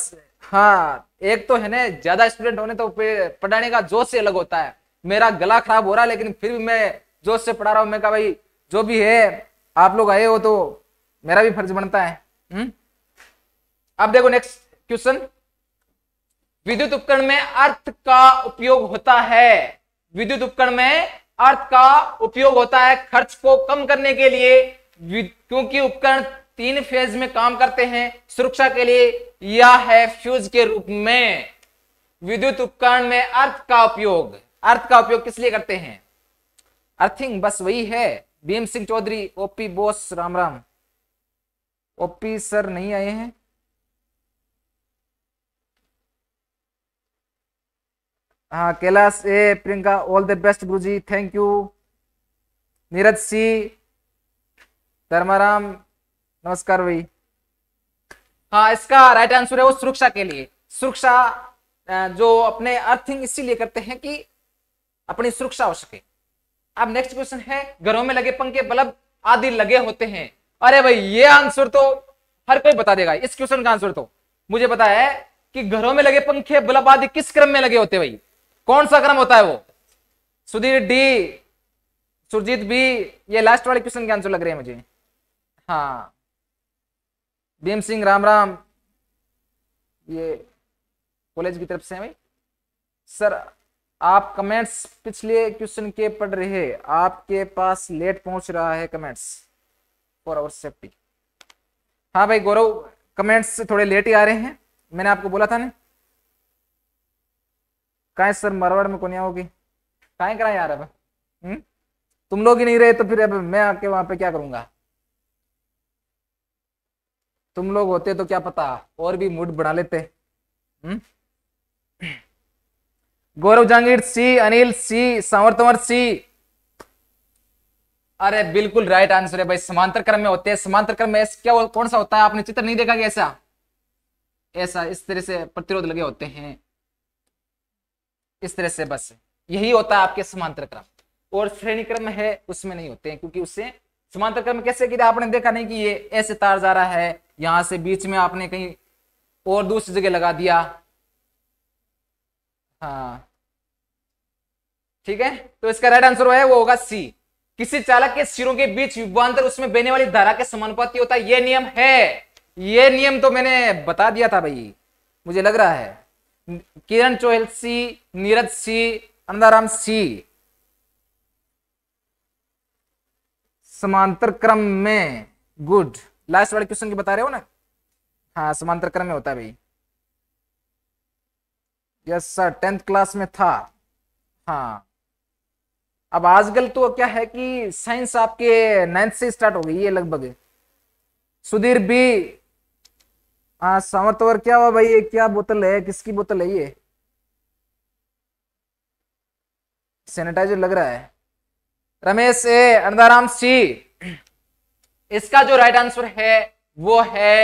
हाँ एक तो है ना ज्यादा स्टूडेंट होने तो पढ़ाने का जोश से अलग होता है मेरा गला खराब हो रहा है लेकिन फिर भी मैं जोश से पढ़ा रहा हूं मैं कहा भाई जो भी है आप लोग आए हो तो मेरा भी फर्ज बनता है हम्म? अब देखो नेक्स्ट क्वेश्चन विद्युत उपकरण में अर्थ का उपयोग होता है विद्युत उपकरण में अर्थ का उपयोग होता है खर्च को कम करने के लिए क्योंकि उपकरण तीन फेज में काम करते हैं सुरक्षा के लिए यह है फ्यूज के रूप में विद्युत उपकरण में अर्थ का उपयोग अर्थ का उपयोग किस लिए करते हैं अर्थिंग बस वही है Bhim Singh Chaudhary OP Bose Ram Ram OP sir नहीं आए हैं हाँ Kailash A Priyanka all the best गुरुजी thank you Neeraj C Dharmaram नमस्कार भाई हाँ इसका राइट आंसर है वो सुरक्षा के लिए सुरक्षा जो अपने अर्थिंग इसीलिए करते हैं कि अपनी सुरक्षा हो सके अब नेक्स्ट क्वेश्चन है घरों में लगे पंखे बल्ब आदि लगे होते हैं अरे भाई ये आंसर तो हर कोई बता देगा इस क्वेश्चन का आंसर तो मुझे पता है कि घरों में लगे पंखे बल्ब आदि किस क्रम में लगे होते भाई कौन सा क्रम होता है वो सुधीर डी सुरजीत बी ये लास्ट वाले क्वेश्चन के आंसर लग रहे हैं मुझे हाँ भीम सिंह राम राम ये कॉलेज की तरफ से भाई सर आप कमेंट्स पिछले क्वेश्चन के पढ़ रहे आपके पास लेट पहुंच रहा है कमेंट्स फॉर आवर सेफ्टी हाँ भाई गौरव कमेंट्स थोड़े लेट ही आ रहे हैं मैंने आपको बोला था ना कहा सर मरवाड़ में कोनिया होगी कहा करा यार अब हम्म? तुम लोग ही नहीं रहे तो फिर अब मैं आके वहां पे क्या करूंगा तुम लोग होते तो क्या पता और भी मूड बना लेते हम्म? गौरव जहांगीर सी अनिल सी सांवर तवर सी अरे बिल्कुल राइट आंसर है भाई समांतर क्रम में होते हैं समांतर क्रम में क्या कौन सा होता है आपने चित्र नहीं देखा कि ऐसा ऐसा इस तरह से प्रतिरोध लगे होते हैं इस तरह से बस यही होता है आपके समांतर क्रम और श्रेणी क्रम है उसमें नहीं होते हैं क्योंकि उससे समांतर क्रम कैसे गिरा आपने देखा नहीं कि ये ऐसे तार जा रहा है यहां से बीच में आपने कहीं और दूसरी जगह लगा दिया हाँ ठीक है तो इसका राइट आंसर है वो होगा सी किसी चालक के सिरों के बीच युगांतर उसमें बहने वाली धारा के समानुपाती होता है यह नियम है ये नियम तो मैंने बता दिया था भाई मुझे लग रहा है किरण चोहल सी नीरज सी अनंदाराम सी समांतर क्रम में गुड लास्ट वाले क्वेश्चन की बता रहे हो ना हाँ समांतर क्रम में होता है भाई यस सर टेंथ क्लास में था हाँ अब आजकल तो क्या है कि साइंस आपके नाइन्थ से स्टार्ट हो गई है लगभग सुधीर बी हाँ सामर्थवर क्या हुआ भाई ये क्या बोतल है किसकी बोतल है ये सैनिटाइजर लग रहा है रमेश ए अनंदाराम सी इसका जो राइट आंसर है वो है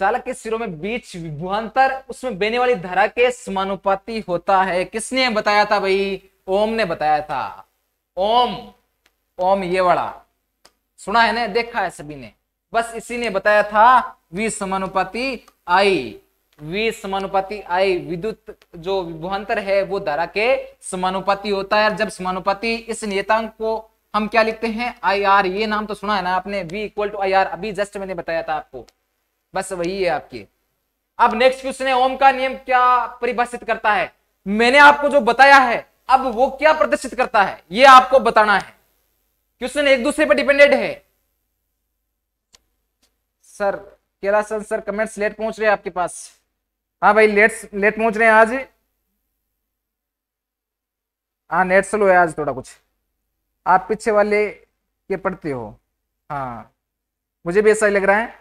चालक के सिरों में बीच विभुआंतर उसमें बहने वाली धारा के समानुपाति होता है किसने बताया था भाई ओम ने बताया था ओम ओम ये वाला सुना है ना देखा है सभी ने बस इसी ने बताया था वी समानुपाति आई वी समानुपाति आई विद्युत जो विभवांतर है वो धारा के समानुपाति होता है जब समानुपाति इस नियतांक को हम क्या लिखते हैं आई आर ये नाम तो सुना है ना आपने V equal to I R अभी जस्ट मैंने बताया था आपको बस वही है आपके अब नेक्स्ट क्वेश्चन है ओम का नियम क्या परिभाषित करता है मैंने आपको जो बताया है अब वो क्या प्रदर्शित करता है ये आपको बताना है क्वेश्चन एक दूसरे पर डिपेंडेड है sir Kailash sir comments late पहुंच रहे हैं आपके पास हाँ भाई लेट लेट पहुंच रहे हैं आज हाँ नेट स्लो है आज थोड़ा कुछ आप पीछे वाले के पढ़ते हो हाँ मुझे भी ऐसा ही लग रहा है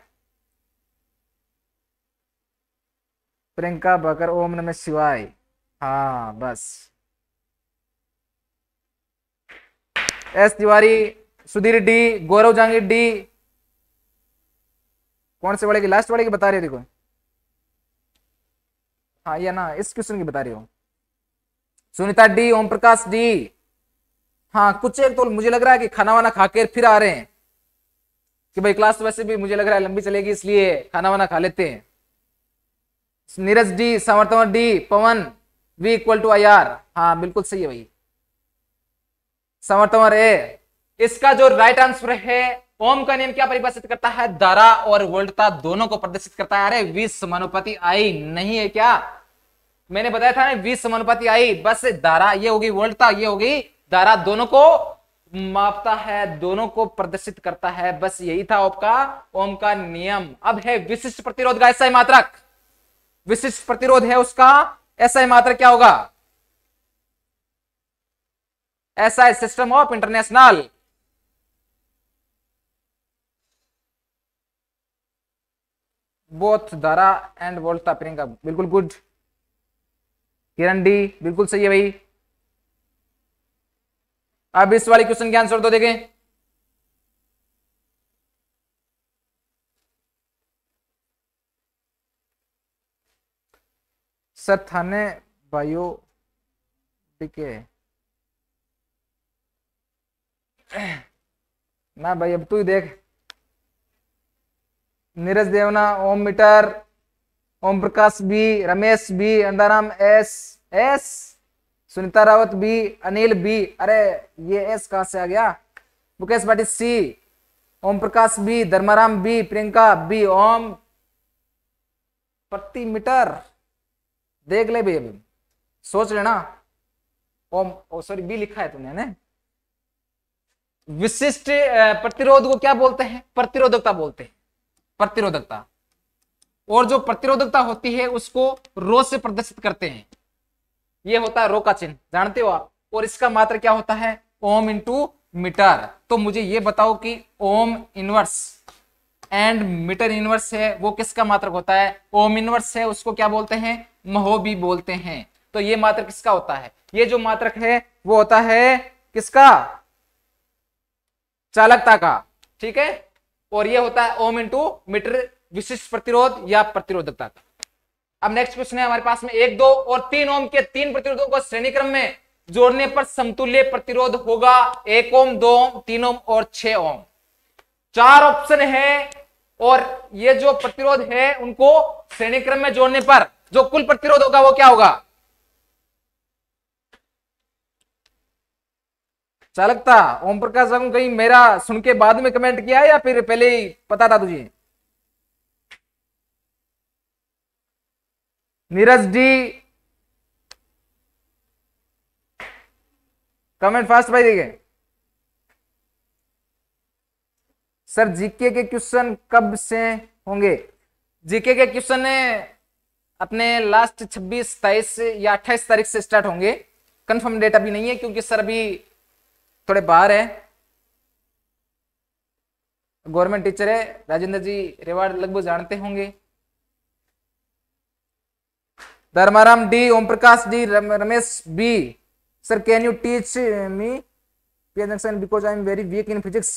प्रियंका बकर ओम नमः शिवाय हाँ बस S Tiwari Sudhir D Gaurav Jangir D कौन से वाले की लास्ट वाले की बता रही है देखो हाँ ये ना इस क्वेश्चन की बता रही हो सुनीता डी ओम प्रकाश डी हाँ कुछ एक तो मुझे लग रहा है कि खाना वाना खा के फिर आ रहे हैं कि भाई क्लास वैसे भी मुझे लग रहा है लंबी चलेगी इसलिए खाना वाना खा लेते हैं नीरज डी समर्थवन D Pawan V equal to I R हाँ बिल्कुल सही है भाई समर्थवन ए इसका जो राइट आंसर है ओम का नियम क्या परिभाषित करता है दरा और वोल्टता दोनों को प्रदर्शित करता है अरे विश्व समानुपाति आई नहीं है क्या मैंने बताया था ना विष आई बस दरा ये होगी वोल्टता ये होगी दारा दोनों को मापता है दोनों को प्रदर्शित करता है बस यही था आपका ओम का नियम अब है विशिष्ट प्रतिरोध का ऐसा मात्रक विशिष्ट प्रतिरोध है उसका ऐसा मात्रक क्या होगा ऐसा सिस्टम ऑफ इंटरनेशनल बोथ दारा एंड वोल्टा प्रियंका बिल्कुल गुड किरण डी बिल्कुल सही है भाई अब इस वाले क्वेश्चन के आंसर तो देखें सर थाने बायो टिके ना भाई अब तू ही देख Neeraj Devna ohm metre Om Prakash B Ramesh B Andaram S S Sunita Rawat B Anil B अरे ये एस कहा से आ गया Mukesh Bhati C Om Prakash B Dharmaram B Priyanka B ohm प्रति मीटर देख ले भाई अभी सोच लेना ओम ओ सॉरी बी लिखा है तुमने ने विशिष्ट प्रतिरोध को क्या बोलते हैं प्रतिरोधकता बोलते हैं प्रतिरोधकता और जो प्रतिरोधकता होती है उसको रो से प्रदर्शित करते हैं यह होता है रो का चिन्ह जानते हो आप और इसका मात्र क्या होता है ओम इंटू मीटर तो मुझे यह बताओ कि ohm inverse and metre inverse है वो किसका मात्र होता है ओम इनवर्स है उसको क्या बोलते हैं महो भी बोलते हैं तो ये मात्र किसका होता है ये जो मात्रक है वो होता है किसका चालकता का ठीक है और ये होता है ओम इंटू मीटर विशिष्ट प्रतिरोध या प्रतिरोधकता अब नेक्स्ट क्वेश्चन है हमारे पास में एक दो और तीन ओम के तीन प्रतिरोधों को श्रेणी क्रम में जोड़ने पर समतुल्य प्रतिरोध होगा एक ओम दो ओम तीन ओम और छह ओम चार ऑप्शन है और ये जो प्रतिरोध है उनको श्रेणी क्रम में जोड़ने पर जो कुल प्रतिरोध होगा वो क्या होगा चालक था ओम प्रकाश वागू कहीं मेरा सुन के बाद में कमेंट किया या फिर पहले ही पता था तुझे नीरज डी कमेंट फास्ट भाई देखे सर जीके के क्वेश्चन कब से होंगे जीके के क्वेश्चन अपने लास्ट 26 सताइस या 28 तारीख से स्टार्ट होंगे कंफर्म डेट अभी नहीं है क्योंकि सर अभी थोड़े बाहर है गवर्नमेंट टीचर है राजेंद्र जी रेवाड़ लगभग जानते होंगे Dharmaram D Om Prakash D Ramesh B sir can you teach me P junction because I am very weak in physics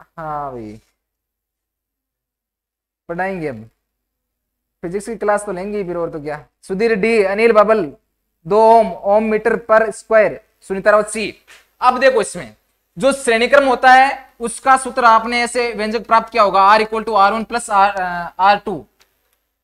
हाँ भाई पढ़ाएंगे अब फिजिक्स की क्लास तो लेंगे फिर और तो क्या सुधीर डी अनिल बाबल दो ओम ओम मीटर पर स्क्वायर सुनीता राउत सी अब देखो इसमें जो श्रेणी क्रम होता है उसका सूत्र आपने ऐसे व्यंजक प्राप्त किया होगा R equal to R one plus R R two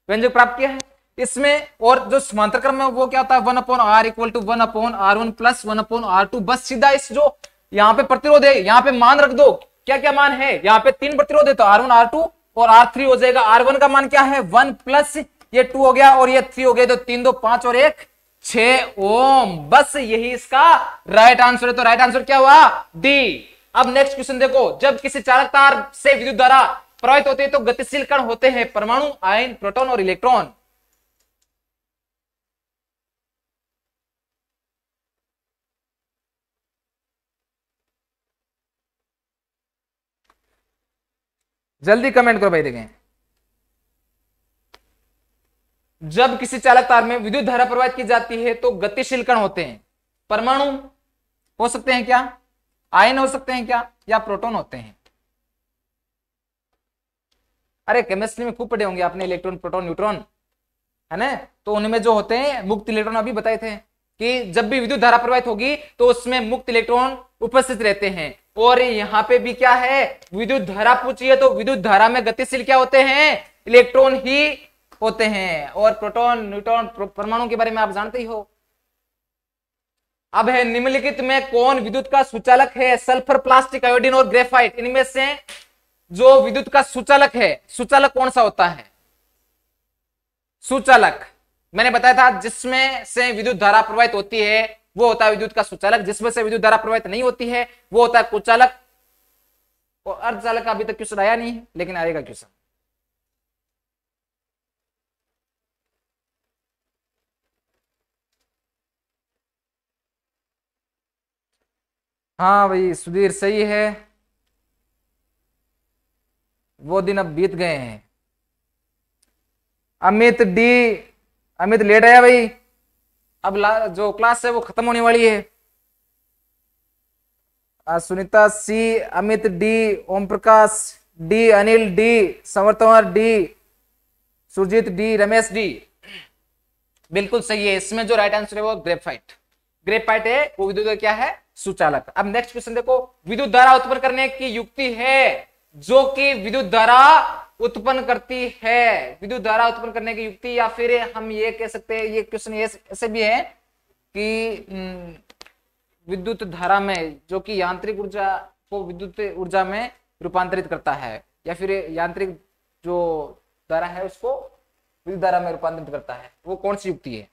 व्यंजक प्राप्त किया है इसमें और जो समांतर क्रम है वो क्या होता है one upon R equal to one upon R one plus one upon R two बस सीधा इस जो यहाँ पे प्रतिरोध है यहाँ पे मान रख दो क्या क्या मान है यहाँ पे तीन प्रतिरोध है तो आर वन आर टू और आर थ्री हो जाएगा आर वन का मान क्या है वन प्लस ये टू हो गया और ये थ्री हो गया तो तीन दो पांच और एक छे ओम बस यही इसका राइट आंसर है तो राइट आंसर क्या हुआ डी अब नेक्स्ट क्वेश्चन देखो जब किसी चालक तार से विद्युत द्वारा प्रवाहित होते हैं तो गतिशील कण होते हैं परमाणु आयन प्रोटॉन और इलेक्ट्रॉन जल्दी कमेंट करो भाई देखें जब किसी चालक तार में विद्युत धारा प्रवाहित की जाती है तो गतिशील कण होते हैं परमाणु हो सकते हैं क्या आयन हो सकते हैं क्या या प्रोटॉन होते हैं अरे केमिस्ट्री में खूब पढ़े होंगे आपने इलेक्ट्रॉन प्रोटॉन न्यूट्रॉन है ना तो उनमें जो होते हैं मुक्त इलेक्ट्रॉन अभी बताए थे कि जब भी विद्युत धारा प्रवाहित होगी तो उसमें मुक्त इलेक्ट्रॉन उपस्थित रहते हैं और यहां पे भी क्या है विद्युत धारा पूछिए तो विद्युत धारा में गतिशील क्या होते हैं इलेक्ट्रॉन ही होते हैं और प्रोटॉन न्यूट्रॉन परमाणु के बारे में आप जानते ही हो अब है निम्नलिखित में कौन विद्युत का सुचालक है सल्फर प्लास्टिक आयोडीन और ग्रेफाइट इनमें से जो विद्युत का सुचालक है सुचालक कौन सा होता है सुचालक मैंने बताया था जिसमें से विद्युत धारा प्रवाहित होती है वो होता है विद्युत का सुचालक जिसमें से विद्युत धारा प्रवाहित नहीं होती है वो होता है कुचालक और अर्धचालक अभी तक क्वेश्चन आया नहीं लेकिन आएगा क्वेश्चन हाँ भाई सुधीर सही है वो दिन अब बीत गए हैं अमित डी अमित लेट आया भाई अब जो क्लास है वो खत्म होने वाली है Sunita C Amit D Om Prakash D Anil D संवर्तवर D Surjeet D Ramesh D बिल्कुल सही है इसमें जो राइट आंसर है वो ग्रेफाइट ग्रेपाइट है वो विद्युत क्या है सुचालक अब नेक्स्ट क्वेश्चन देखो विद्युत धारा उत्पन्न करने की युक्ति है जो कि विद्युत धारा उत्पन्न करती है विद्युत धारा उत्पन्न करने की युक्ति या फिर हम ये कह सकते हैं ये क्वेश्चन ऐसे भी है कि हम्म, विद्युत धारा में जो कि यांत्रिक ऊर्जा को विद्युत ऊर्जा में रूपांतरित करता है या फिर यांत्रिक जो धारा है उसको विद्युत धारा में रूपांतरित करता है वो कौन सी युक्ति है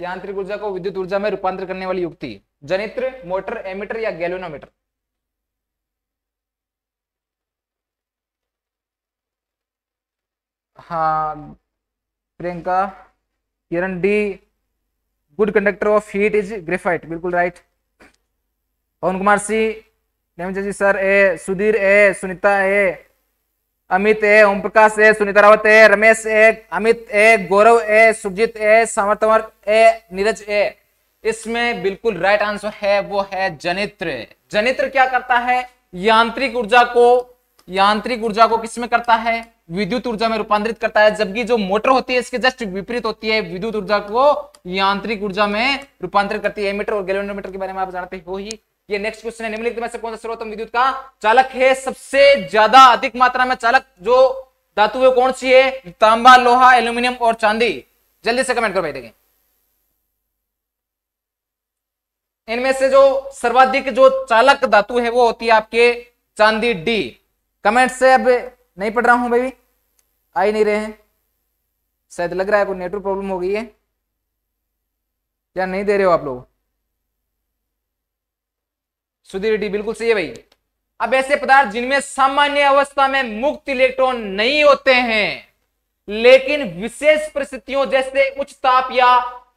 यांत्रिक ऊर्जा को विद्युत ऊर्जा में रूपांतर करने वाली युक्ति जनित्र मोटर एमीटर या गैलोनोमीटर हाँ Priyanka Kiran D good conductor of heat is graphite बिल्कुल right Pawan Kumar C ji sir A Sudhir A Sunita A Amit A Om Prakash A Sunita Rawat A Ramesh A Amit A Gaurav A Sujeet A समर्थवर ए नीरज ए इसमें बिल्कुल राइट आंसर है वो है जनित्र जनित्र क्या करता है यांत्रिक ऊर्जा को यांत्रिक ऊर्जा को किसमें करता है विद्युत ऊर्जा में रूपांतरित करता है जबकि जो मोटर होती है इसके जस्ट विपरीत होती है विद्युत ऊर्जा को यांत्रिक ऊर्जा में रूपांतरित करती है मीटर और गैलोमीटर के बारे में आप जानते हो ही ये नेक्स्ट क्वेश्चन है निम्नलिखित में से कौन सा सर्वोत्तम विद्युत का चालक है सबसे ज्यादा अधिक मात्रा में चालक जो धातु है कौन सी है तांबा लोहा एल्यूमिनियम और चांदी जल्दी से कमेंट कर भाई देखें इनमें से जो सर्वाधिक जो चालक धातु है वो होती है आपके चांदी डी कमेंट से अब नहीं पढ़ रहा हूं भाई आ ही नहीं रहे हैं शायद लग रहा है कोई नेटवर्क प्रॉब्लम हो गई है या नहीं दे रहे हो आप लोग सुधीर रेड्डी बिल्कुल सही है भाई अब ऐसे पदार्थ जिनमें सामान्य अवस्था में मुक्त इलेक्ट्रॉन नहीं होते हैं लेकिन विशेष परिस्थितियों जैसे उच्च ताप या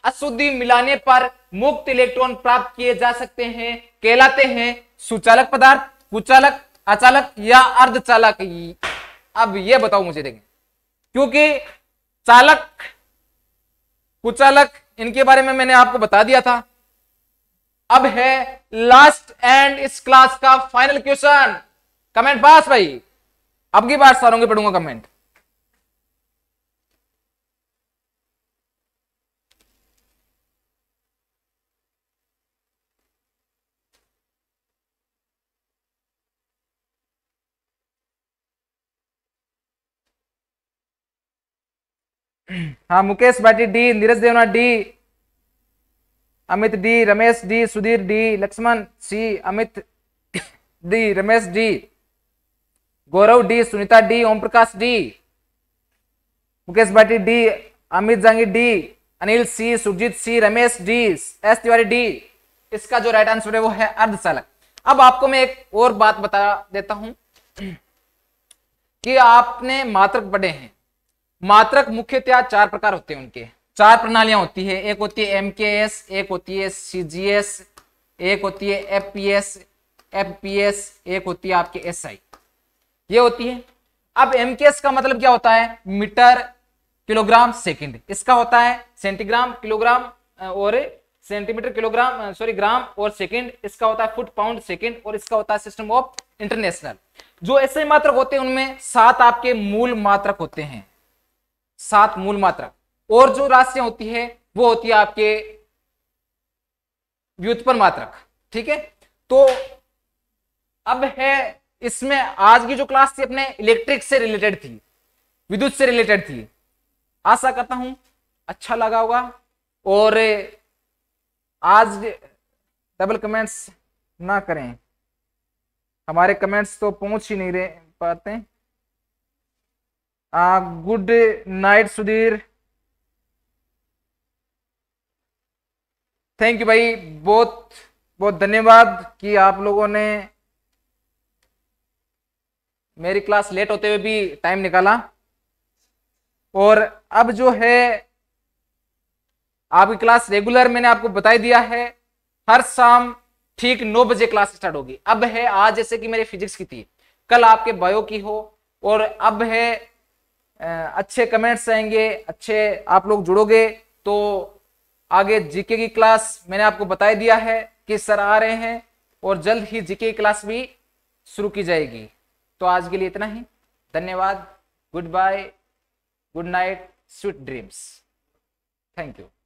अशुद्धि मिलाने पर मुक्त इलेक्ट्रॉन प्राप्त किए जा सकते हैं कहलाते हैं सुचालक पदार्थ कुचालक अचालक या अर्धचालक अब यह बताओ मुझे देखें क्योंकि चालक कुचालक इनके बारे में मैंने आपको बता दिया था अब है लास्ट एंड इस क्लास का फाइनल क्वेश्चन कमेंट पास भाई अब की बार सारों के पढ़ूंगा कमेंट हाँ Mukesh Bhati D Neeraj Devna D Amit D Ramesh D Sudhir D Lakshman C Amit D Ramesh D Gaurav D Sunita D Om Prakash D Mukesh Bhati D Amit Jangi D Anil C Surjeet C Ramesh D S Tiwari D इसका जो राइट आंसर है वो है अर्धचालक अब आपको मैं एक और बात बता देता हूं कि आपने मात्रक पढ़े हैं मात्रक मुख्यतया चार प्रकार होते हैं उनके चार प्रणालियां होती है एक होती है एमकेएस एक होती है सीजीएस एक होती है एफपीएस एफपीएस एक होती है आपके एसआई ये होती है अब एमकेएस का मतलब क्या होता है मीटर किलोग्राम सेकंड इसका होता है सेंटीग्राम किलोग्राम और सेंटीमीटर किलोग्राम सॉरी ग्राम और सेकंड इसका होता है फुट पाउंड सेकंड और इसका होता है सिस्टम ऑफ इंटरनेशनल जो ऐसे मात्रक होते हैं उनमें सात आपके मूल मात्रक होते हैं सात मूल मात्रक और जो राशियां होती है वो होती है आपके व्युत्पन्न मात्रक ठीक है तो अब है इसमें आज की जो क्लास थी अपने इलेक्ट्रिक से रिलेटेड थी विद्युत से रिलेटेड थी आशा करता हूं अच्छा लगा होगा और आज डबल कमेंट्स ना करें हमारे कमेंट्स तो पहुंच ही नहीं रहे पाते good night Sudhir thank you भाई बहुत बहुत धन्यवाद कि आप लोगों ने मेरी क्लास लेट होते हुए भी टाइम निकाला और अब जो है आपकी क्लास रेगुलर मैंने आपको बताई दिया है हर शाम ठीक नौ बजे क्लास स्टार्ट होगी अब है आज जैसे कि मेरे फिजिक्स की थी कल आपके बायो की हो और अब है अच्छे कमेंट्स आएंगे अच्छे आप लोग जुड़ोगे तो आगे जीके की क्लास मैंने आपको बताया दिया है कि सर आ रहे हैं और जल्द ही जीके की क्लास भी शुरू की जाएगी तो आज के लिए इतना ही धन्यवाद goodbye good night sweet dreams thank you